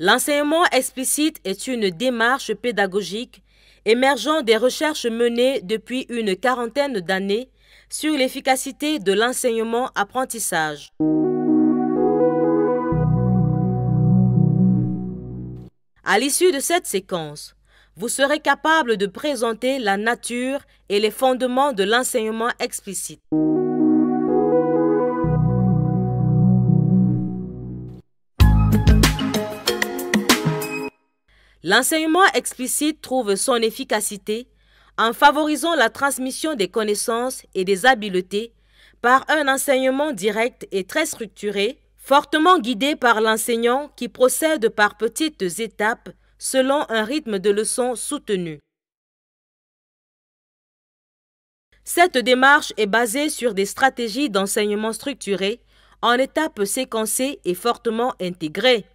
L'enseignement explicite est une démarche pédagogique émergeant des recherches menées depuis une quarantaine d'années sur l'efficacité de l'enseignement-apprentissage. À l'issue de cette séquence, vous serez capable de présenter la nature et les fondements de l'enseignement explicite. L'enseignement explicite trouve son efficacité en favorisant la transmission des connaissances et des habiletés par un enseignement direct et très structuré Fortement guidé par l'enseignant qui procède par petites étapes selon un rythme de leçon soutenu. Cette démarche est basée sur des stratégies d'enseignement structurées en étapes séquencées et fortement intégrées.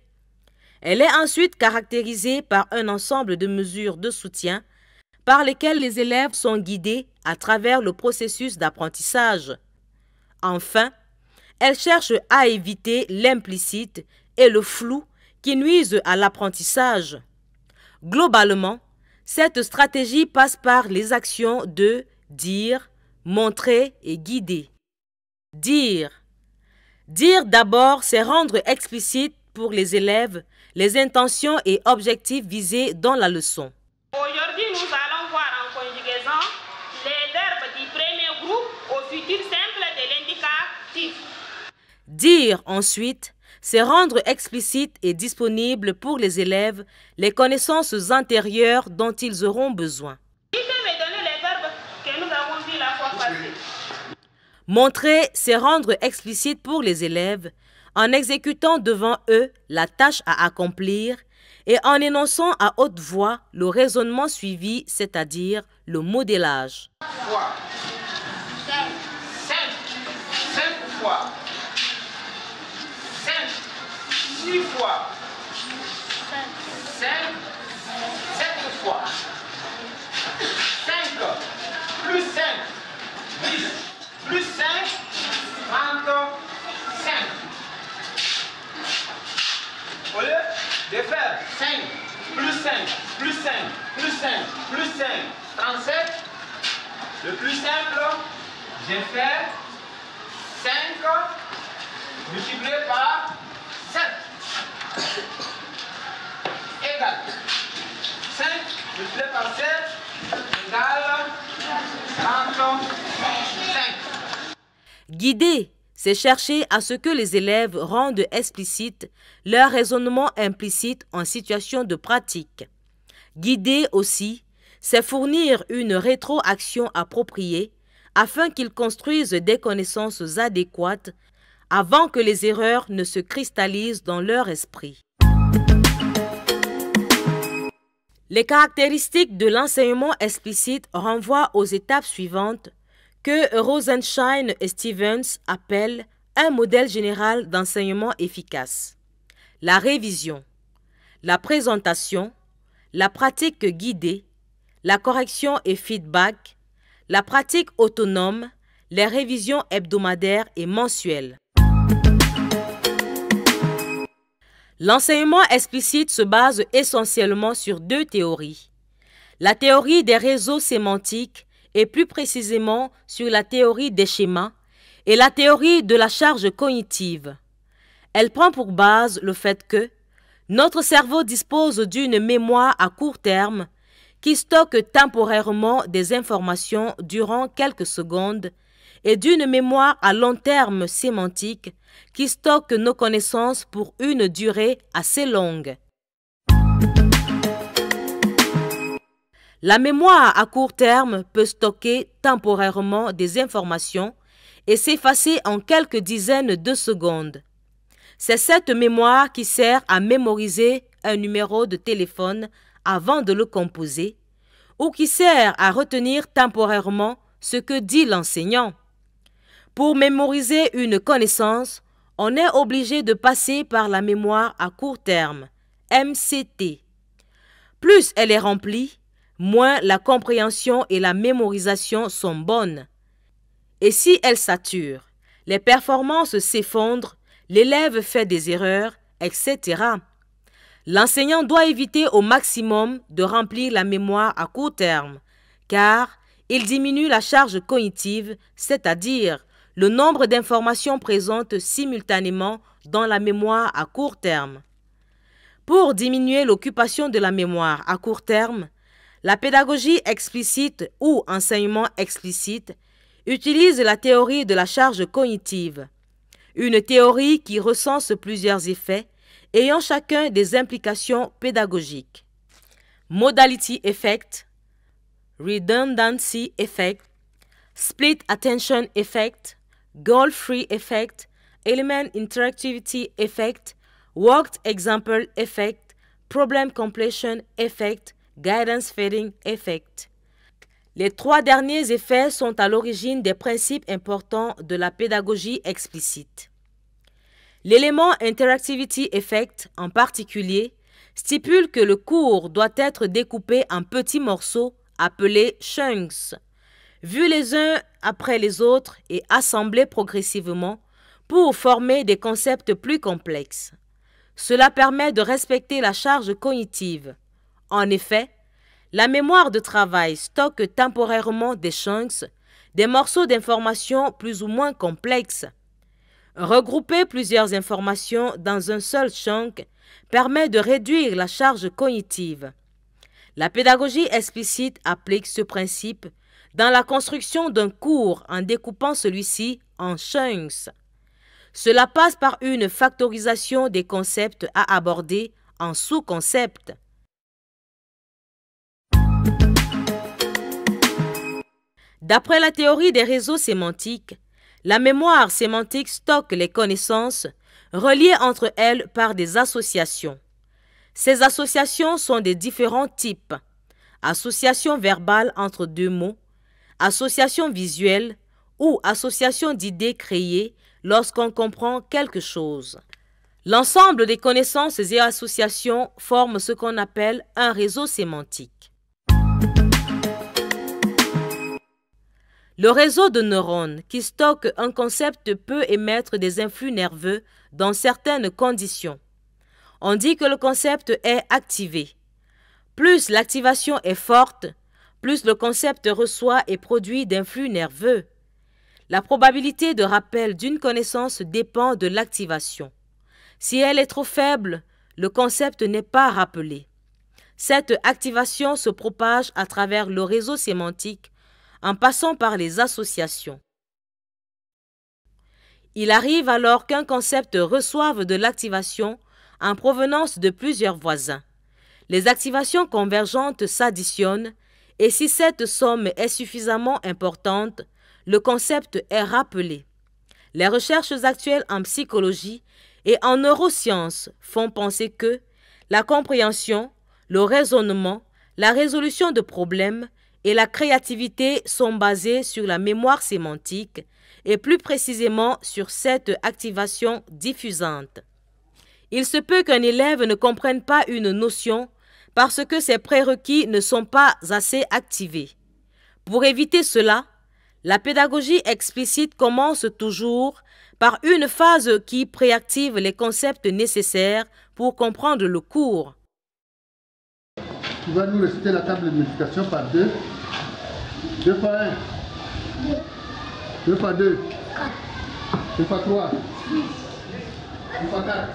Elle est ensuite caractérisée par un ensemble de mesures de soutien par lesquelles les élèves sont guidés à travers le processus d'apprentissage. Enfin, elle cherche à éviter l'implicite et le flou qui nuisent à l'apprentissage. Globalement, cette stratégie passe par les actions de dire, montrer et guider. Dire. Dire d'abord, c'est rendre explicite pour les élèves les intentions et objectifs visés dans la leçon. Dire ensuite, c'est rendre explicite et disponible pour les élèves les connaissances intérieures dont ils auront besoin. Montrer, c'est rendre explicite pour les élèves en exécutant devant eux la tâche à accomplir et en énonçant à haute voix le raisonnement suivi, c'est-à-dire le modélage. Fois. fois. 6 fois 5, 7 fois 5 plus 5, 10 plus 5, 35. Au lieu de faire 5 plus 5 plus 5 plus 5 plus 5, 37, le plus simple, j'ai fait 5 multiplié par égale 5 Guider, c'est chercher à ce que les élèves rendent explicite leur raisonnement implicite en situation de pratique. Guider aussi, c'est fournir une rétroaction appropriée afin qu'ils construisent des connaissances adéquates avant que les erreurs ne se cristallisent dans leur esprit. Les caractéristiques de l'enseignement explicite renvoient aux étapes suivantes que Rosenshine et Stevens appellent un modèle général d'enseignement efficace. La révision, la présentation, la pratique guidée, la correction et feedback, la pratique autonome, les révisions hebdomadaires et mensuelles. L'enseignement explicite se base essentiellement sur deux théories. La théorie des réseaux sémantiques et plus précisément sur la théorie des schémas et la théorie de la charge cognitive. Elle prend pour base le fait que notre cerveau dispose d'une mémoire à court terme qui stocke temporairement des informations durant quelques secondes et d'une mémoire à long terme sémantique qui stocke nos connaissances pour une durée assez longue. La mémoire à court terme peut stocker temporairement des informations et s'effacer en quelques dizaines de secondes. C'est cette mémoire qui sert à mémoriser un numéro de téléphone avant de le composer ou qui sert à retenir temporairement ce que dit l'enseignant. Pour mémoriser une connaissance, on est obligé de passer par la mémoire à court terme, MCT. Plus elle est remplie, moins la compréhension et la mémorisation sont bonnes. Et si elle sature, les performances s'effondrent, l'élève fait des erreurs, etc. L'enseignant doit éviter au maximum de remplir la mémoire à court terme, car il diminue la charge cognitive, c'est-à-dire le nombre d'informations présentes simultanément dans la mémoire à court terme. Pour diminuer l'occupation de la mémoire à court terme, la pédagogie explicite ou enseignement explicite utilise la théorie de la charge cognitive, une théorie qui recense plusieurs effets ayant chacun des implications pédagogiques. Modality effect, redundancy effect, split attention effect, goal-free effect, element interactivity effect, worked example effect, problem completion effect, guidance fading effect. Les trois derniers effets sont à l'origine des principes importants de la pédagogie explicite. L'élément Interactivity Effect, en particulier, stipule que le cours doit être découpé en petits morceaux appelés chunks vus les uns après les autres et assemblés progressivement pour former des concepts plus complexes. Cela permet de respecter la charge cognitive. En effet, la mémoire de travail stocke temporairement des chunks, des morceaux d'informations plus ou moins complexes. Regrouper plusieurs informations dans un seul chunk permet de réduire la charge cognitive. La pédagogie explicite applique ce principe dans la construction d'un cours en découpant celui-ci en chunks. Cela passe par une factorisation des concepts à aborder en sous-concepts. D'après la théorie des réseaux sémantiques, la mémoire sémantique stocke les connaissances reliées entre elles par des associations. Ces associations sont des différents types. Association verbale entre deux mots, association visuelle ou association d'idées créées lorsqu'on comprend quelque chose. L'ensemble des connaissances et associations forment ce qu'on appelle un réseau sémantique. Le réseau de neurones qui stocke un concept peut émettre des influx nerveux dans certaines conditions. On dit que le concept est activé. Plus l'activation est forte, plus le concept reçoit et produit d'influx nerveux. La probabilité de rappel d'une connaissance dépend de l'activation. Si elle est trop faible, le concept n'est pas rappelé. Cette activation se propage à travers le réseau sémantique en passant par les associations. Il arrive alors qu'un concept reçoive de l'activation en provenance de plusieurs voisins. Les activations convergentes s'additionnent et si cette somme est suffisamment importante, le concept est rappelé. Les recherches actuelles en psychologie et en neurosciences font penser que la compréhension, le raisonnement, la résolution de problèmes et la créativité sont basées sur la mémoire sémantique et plus précisément sur cette activation diffusante. Il se peut qu'un élève ne comprenne pas une notion parce que ces prérequis ne sont pas assez activés. Pour éviter cela, la pédagogie explicite commence toujours par une phase qui préactive les concepts nécessaires pour comprendre le cours. Tu vas nous réciter la table de multiplication par Deux. Deux fois 1. Deux par deux. Deux par trois. Deux par 4.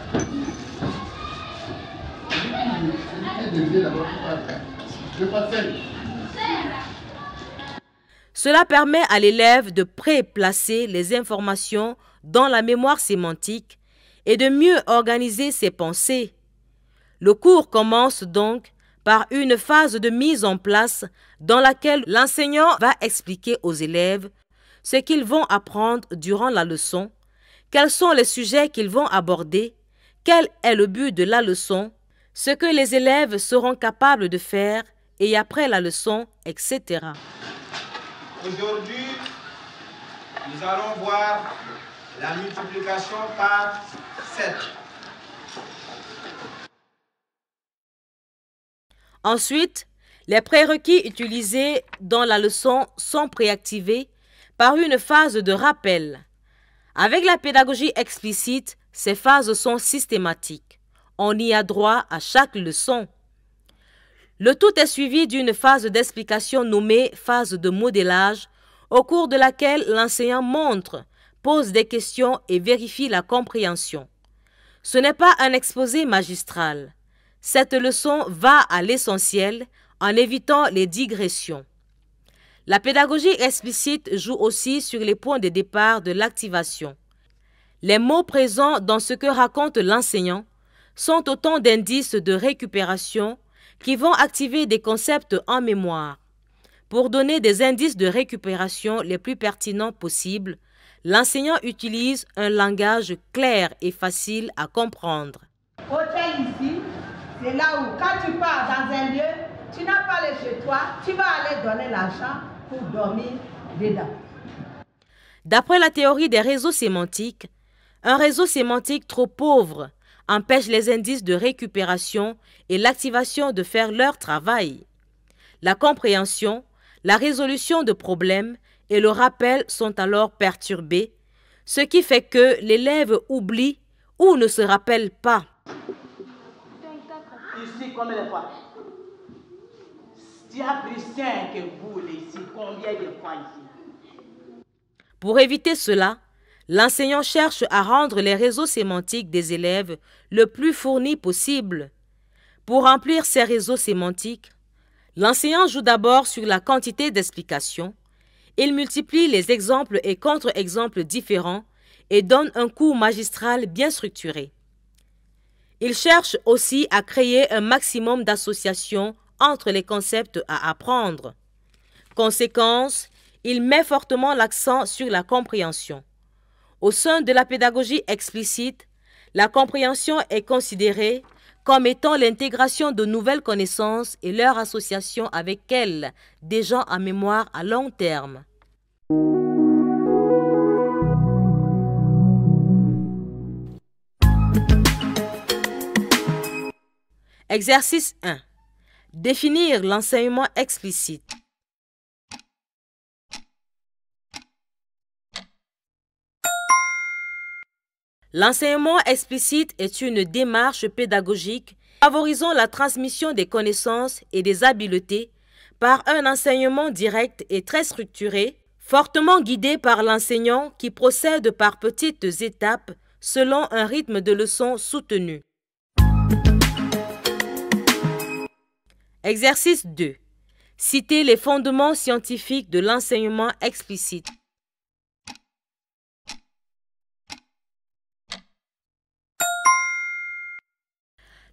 Cela permet à l'élève de préplacer les informations dans la mémoire sémantique et de mieux organiser ses pensées. Le cours commence donc par une phase de mise en place dans laquelle l'enseignant va expliquer aux élèves ce qu'ils vont apprendre durant la leçon, quels sont les sujets qu'ils vont aborder, quel est le but de la leçon ce que les élèves seront capables de faire et après la leçon, etc. Aujourd'hui, nous allons voir la multiplication par 7. Ensuite, les prérequis utilisés dans la leçon sont préactivés par une phase de rappel. Avec la pédagogie explicite, ces phases sont systématiques. On y a droit à chaque leçon. Le tout est suivi d'une phase d'explication nommée phase de modélage, au cours de laquelle l'enseignant montre, pose des questions et vérifie la compréhension. Ce n'est pas un exposé magistral. Cette leçon va à l'essentiel en évitant les digressions. La pédagogie explicite joue aussi sur les points de départ de l'activation. Les mots présents dans ce que raconte l'enseignant sont autant d'indices de récupération qui vont activer des concepts en mémoire. Pour donner des indices de récupération les plus pertinents possibles, l'enseignant utilise un langage clair et facile à comprendre. là où tu dans un lieu, tu n'as pas chez toi, tu vas aller donner pour dormir D'après la théorie des réseaux sémantiques, un réseau sémantique trop pauvre empêchent les indices de récupération et l'activation de faire leur travail. La compréhension, la résolution de problèmes et le rappel sont alors perturbés, ce qui fait que l'élève oublie ou ne se rappelle pas. Pour éviter cela, L'enseignant cherche à rendre les réseaux sémantiques des élèves le plus fournis possible. Pour remplir ces réseaux sémantiques, l'enseignant joue d'abord sur la quantité d'explications. Il multiplie les exemples et contre-exemples différents et donne un cours magistral bien structuré. Il cherche aussi à créer un maximum d'associations entre les concepts à apprendre. Conséquence, il met fortement l'accent sur la compréhension. Au sein de la pédagogie explicite, la compréhension est considérée comme étant l'intégration de nouvelles connaissances et leur association avec elles, des gens à mémoire à long terme. Exercice 1. Définir l'enseignement explicite. L'enseignement explicite est une démarche pédagogique favorisant la transmission des connaissances et des habiletés par un enseignement direct et très structuré, fortement guidé par l'enseignant qui procède par petites étapes selon un rythme de leçon soutenu. Exercice 2. Citer les fondements scientifiques de l'enseignement explicite.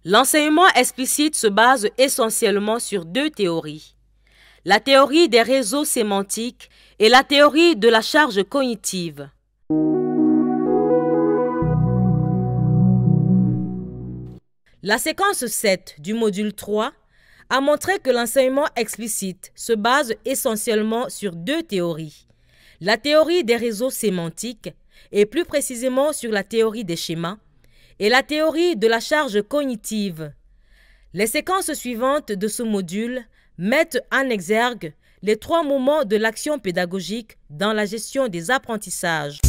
L'enseignement explicite se base essentiellement sur deux théories. La théorie des réseaux sémantiques et la théorie de la charge cognitive. La séquence 7 du module 3 a montré que l'enseignement explicite se base essentiellement sur deux théories. La théorie des réseaux sémantiques et plus précisément sur la théorie des schémas et la théorie de la charge cognitive. Les séquences suivantes de ce module mettent en exergue les trois moments de l'action pédagogique dans la gestion des apprentissages.